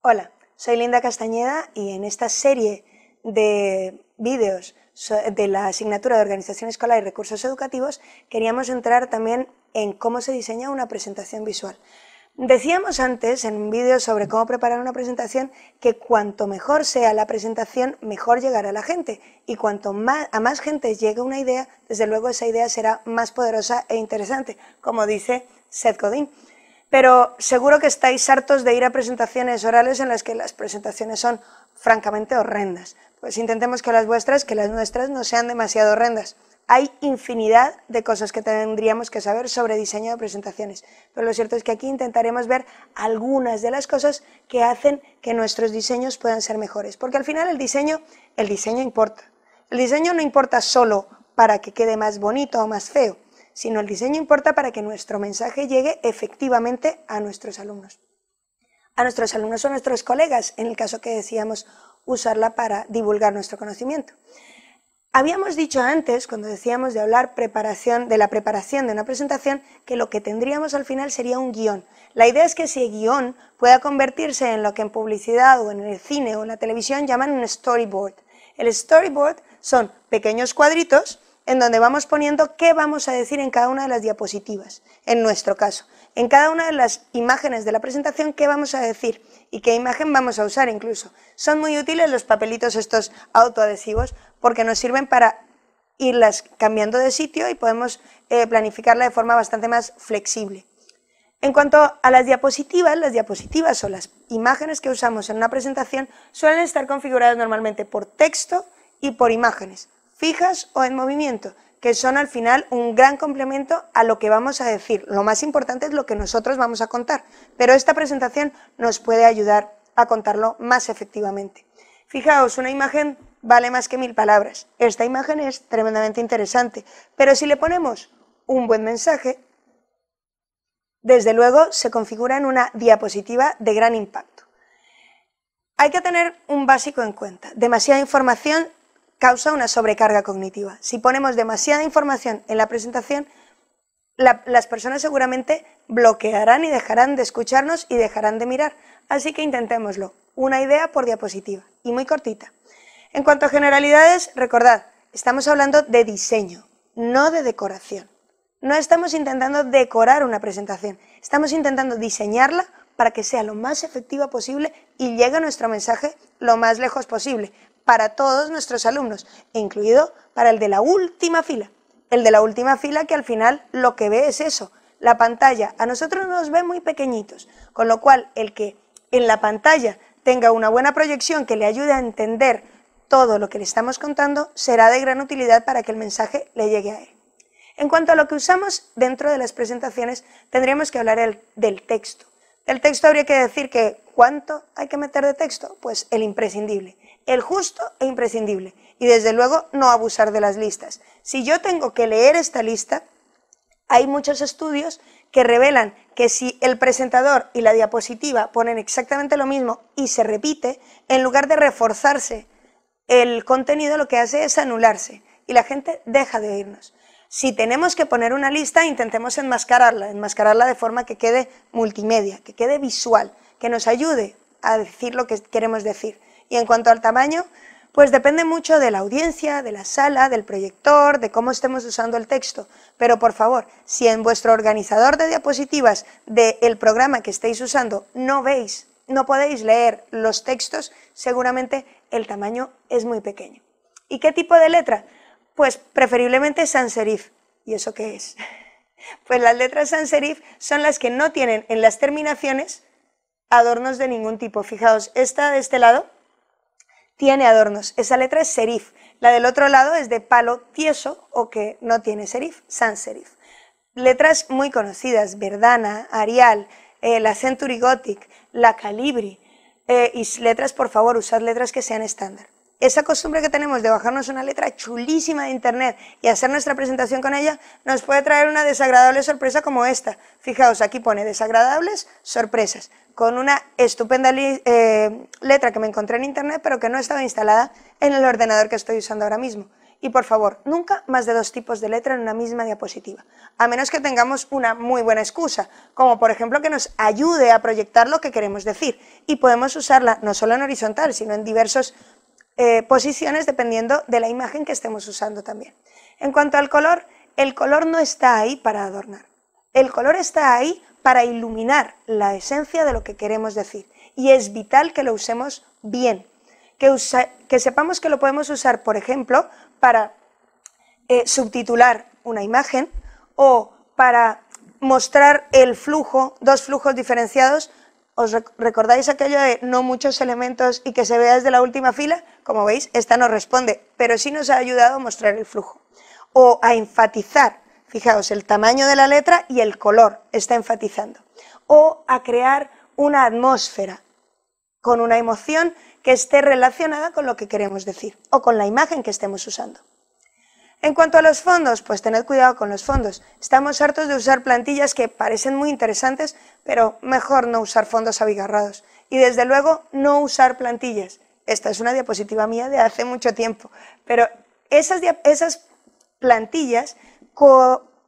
Hola, soy Linda Castañeda y en esta serie de vídeos de la asignatura de Organización Escolar y Recursos Educativos queríamos entrar también en cómo se diseña una presentación visual. Decíamos antes en un vídeo sobre cómo preparar una presentación que cuanto mejor sea la presentación, mejor llegará la gente y cuanto a más gente llegue una idea, desde luego esa idea será más poderosa e interesante, como dice Seth Godin pero seguro que estáis hartos de ir a presentaciones orales en las que las presentaciones son francamente horrendas. Pues intentemos que las vuestras, que las nuestras, no sean demasiado horrendas. Hay infinidad de cosas que tendríamos que saber sobre diseño de presentaciones, pero lo cierto es que aquí intentaremos ver algunas de las cosas que hacen que nuestros diseños puedan ser mejores, porque al final el diseño, el diseño importa. El diseño no importa solo para que quede más bonito o más feo, sino el diseño importa para que nuestro mensaje llegue efectivamente a nuestros alumnos. A nuestros alumnos o a nuestros colegas, en el caso que decíamos usarla para divulgar nuestro conocimiento. Habíamos dicho antes, cuando decíamos de hablar preparación, de la preparación de una presentación, que lo que tendríamos al final sería un guión. La idea es que ese guión pueda convertirse en lo que en publicidad o en el cine o en la televisión llaman un storyboard. El storyboard son pequeños cuadritos en donde vamos poniendo qué vamos a decir en cada una de las diapositivas, en nuestro caso. En cada una de las imágenes de la presentación, qué vamos a decir y qué imagen vamos a usar incluso. Son muy útiles los papelitos estos autoadhesivos porque nos sirven para irlas cambiando de sitio y podemos eh, planificarla de forma bastante más flexible. En cuanto a las diapositivas, las diapositivas o las imágenes que usamos en una presentación suelen estar configuradas normalmente por texto y por imágenes fijas o en movimiento, que son al final un gran complemento a lo que vamos a decir. Lo más importante es lo que nosotros vamos a contar, pero esta presentación nos puede ayudar a contarlo más efectivamente. Fijaos, una imagen vale más que mil palabras. Esta imagen es tremendamente interesante, pero si le ponemos un buen mensaje, desde luego se configura en una diapositiva de gran impacto. Hay que tener un básico en cuenta. Demasiada información causa una sobrecarga cognitiva. Si ponemos demasiada información en la presentación, las personas seguramente bloquearán y dejarán de escucharnos y dejarán de mirar. Así que intentémoslo. Una idea por diapositiva y muy cortita. En cuanto a generalidades, recordad, estamos hablando de diseño, no de decoración. No estamos intentando decorar una presentación, estamos intentando diseñarla para que sea lo más efectiva posible y llegue nuestro mensaje lo más lejos posible, para todos nuestros alumnos, e incluido para el de la última fila. El de la última fila que al final lo que ve es eso, la pantalla. A nosotros nos ve muy pequeñitos, con lo cual el que en la pantalla tenga una buena proyección que le ayude a entender todo lo que le estamos contando será de gran utilidad para que el mensaje le llegue a él. En cuanto a lo que usamos dentro de las presentaciones, tendríamos que hablar del texto. Del texto habría que decir que ¿cuánto hay que meter de texto? Pues el imprescindible el justo e imprescindible. Y desde luego no abusar de las listas. Si yo tengo que leer esta lista, hay muchos estudios que revelan que si el presentador y la diapositiva ponen exactamente lo mismo y se repite, en lugar de reforzarse el contenido, lo que hace es anularse y la gente deja de oírnos. Si tenemos que poner una lista, intentemos enmascararla, enmascararla de forma que quede multimedia, que quede visual, que nos ayude a decir lo que queremos decir. Y en cuanto al tamaño, pues depende mucho de la audiencia, de la sala, del proyector, de cómo estemos usando el texto. Pero por favor, si en vuestro organizador de diapositivas del programa que estéis usando no veis, no podéis leer los textos, seguramente el tamaño es muy pequeño. ¿Y qué tipo de letra? Pues preferiblemente sans serif. ¿Y eso qué es? Pues las letras sans serif son las que no tienen en las terminaciones adornos de ningún tipo. Fijaos, esta de este lado tiene adornos. Esa letra es serif. La del otro lado es de palo tieso o que no tiene serif, sans serif. Letras muy conocidas, Verdana, Arial, eh, la Century Gothic, la Calibri. Eh, y letras, por favor, usad letras que sean estándar. Esa costumbre que tenemos de bajarnos una letra chulísima de internet y hacer nuestra presentación con ella nos puede traer una desagradable sorpresa como esta. Fijaos, aquí pone desagradables sorpresas, con una estupenda eh, letra que me encontré en internet pero que no estaba instalada en el ordenador que estoy usando ahora mismo. Y por favor, nunca más de dos tipos de letra en una misma diapositiva, a menos que tengamos una muy buena excusa, como por ejemplo que nos ayude a proyectar lo que queremos decir. Y podemos usarla no solo en horizontal, sino en diversas eh, posiciones dependiendo de la imagen que estemos usando también. En cuanto al color, el color no está ahí para adornar. El color está ahí para iluminar la esencia de lo que queremos decir y es vital que lo usemos bien, que, sepamos que lo podemos usar, por ejemplo, para eh, subtitular una imagen o para mostrar el flujo, dos flujos diferenciados. ¿Os recordáis aquello de no muchos elementos y que se vea desde la última fila? Como veis, esta no responde, pero sí nos ha ayudado a mostrar el flujo. O a enfatizar, fijaos, el tamaño de la letra y el color, está enfatizando. O a crear una atmósfera, con una emoción que esté relacionada con lo que queremos decir o con la imagen que estemos usando. En cuanto a los fondos, pues tened cuidado con los fondos. Estamos hartos de usar plantillas que parecen muy interesantes, pero mejor no usar fondos abigarrados. Y desde luego no usar plantillas. Esta es una diapositiva mía de hace mucho tiempo, pero esas, esas plantillas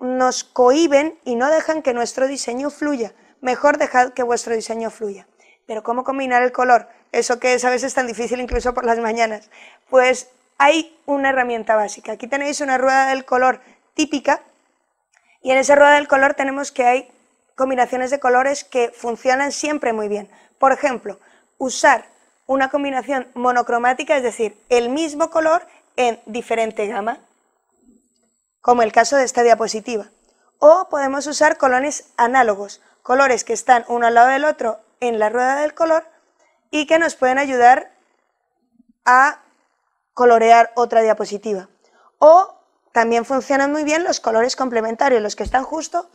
nos cohiben y no dejan que nuestro diseño fluya. Mejor dejad que vuestro diseño fluya. Pero ¿cómo combinar el color? Eso que es a veces tan difícil incluso por las mañanas. Pues hay una herramienta básica. Aquí tenéis una rueda del color típica y en esa rueda del color tenemos que hay combinaciones de colores que funcionan siempre muy bien. Por ejemplo, usar una combinación monocromática, es decir, el mismo color en diferente gama, como el caso de esta diapositiva. O podemos usar colores análogos, colores que están uno al lado del otro en la rueda del color y que nos pueden ayudar a colorear otra diapositiva. O también funcionan muy bien los colores complementarios, los que están justo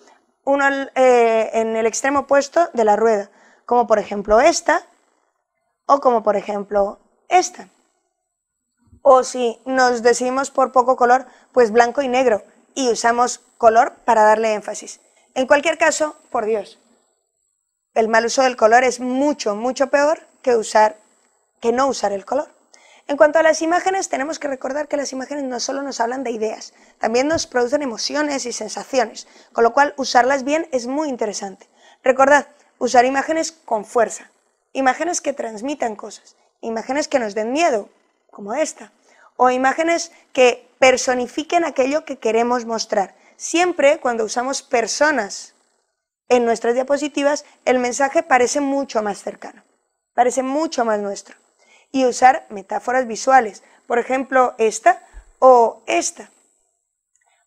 uno eh, en el extremo opuesto de la rueda, como por ejemplo esta o como por ejemplo esta. O si nos decidimos por poco color, pues blanco y negro y usamos color para darle énfasis. En cualquier caso, por Dios, el mal uso del color es mucho, mucho peor que, usar, que no usar el color. En cuanto a las imágenes, tenemos que recordar que las imágenes no solo nos hablan de ideas, también nos producen emociones y sensaciones, con lo cual usarlas bien es muy interesante. Recordad, usar imágenes con fuerza, imágenes que transmitan cosas, imágenes que nos den miedo, como esta, o imágenes que personifiquen aquello que queremos mostrar. Siempre cuando usamos personas en nuestras diapositivas, el mensaje parece mucho más cercano, parece mucho más nuestro. Y usar metáforas visuales, por ejemplo, esta o esta.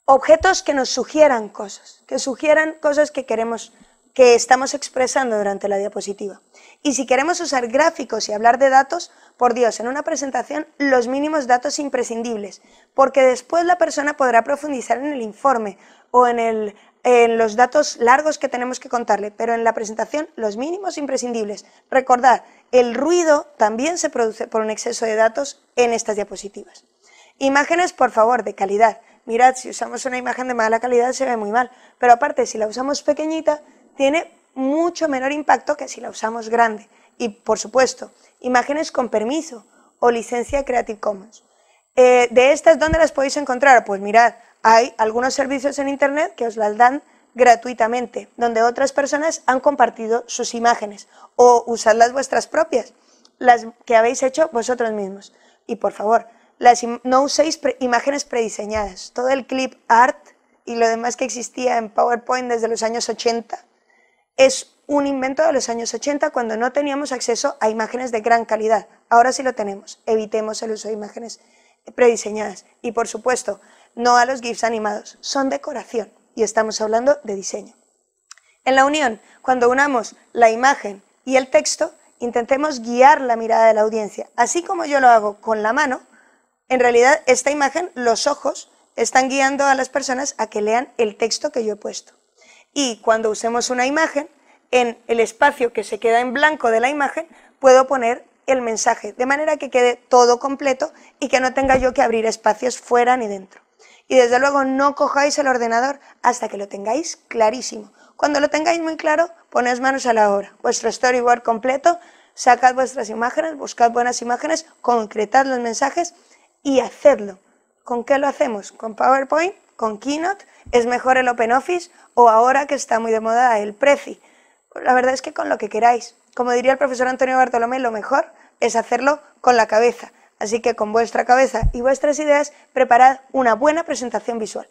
Objetos que nos sugieran cosas, que sugieran cosas que queremos, que estamos expresando durante la diapositiva. Y si queremos usar gráficos y hablar de datos, por Dios, en una presentación los mínimos datos imprescindibles, porque después la persona podrá profundizar en el informe o en el en los datos largos que tenemos que contarle, pero en la presentación los mínimos imprescindibles. Recordad, el ruido también se produce por un exceso de datos en estas diapositivas. Imágenes, por favor, de calidad. Mirad, si usamos una imagen de mala calidad se ve muy mal, pero aparte, si la usamos pequeñita, tiene mucho menor impacto que si la usamos grande. Y, por supuesto, imágenes con permiso o licencia Creative Commons. Eh, ¿De estas dónde las podéis encontrar? Pues mirad, hay algunos servicios en Internet que os las dan gratuitamente, donde otras personas han compartido sus imágenes o usad las vuestras propias, las que habéis hecho vosotros mismos. Y por favor, las no uséis imágenes prediseñadas. Todo el clip art y lo demás que existía en PowerPoint desde los años 80 es un invento de los años 80 cuando no teníamos acceso a imágenes de gran calidad. Ahora sí lo tenemos. Evitemos el uso de imágenes prediseñadas. Y por supuesto, no a los GIFs animados, son decoración y estamos hablando de diseño. En la unión, cuando unamos la imagen y el texto, intentemos guiar la mirada de la audiencia. Así como yo lo hago con la mano, en realidad esta imagen, los ojos, están guiando a las personas a que lean el texto que yo he puesto. Y cuando usemos una imagen, en el espacio que se queda en blanco de la imagen, puedo poner el mensaje, de manera que quede todo completo y que no tenga yo que abrir espacios fuera ni dentro. Y desde luego no cojáis el ordenador hasta que lo tengáis clarísimo. Cuando lo tengáis muy claro, poned manos a la obra. Vuestro storyboard completo, sacad vuestras imágenes, buscad buenas imágenes, concretad los mensajes y hacedlo. ¿Con qué lo hacemos? ¿Con PowerPoint? ¿Con Keynote? ¿Es mejor el OpenOffice? ¿O ahora que está muy de moda el Prezi? Pues la verdad es que con lo que queráis. Como diría el profesor Antonio Bartolomé, lo mejor es hacerlo con la cabeza. Así que con vuestra cabeza y vuestras ideas preparad una buena presentación visual.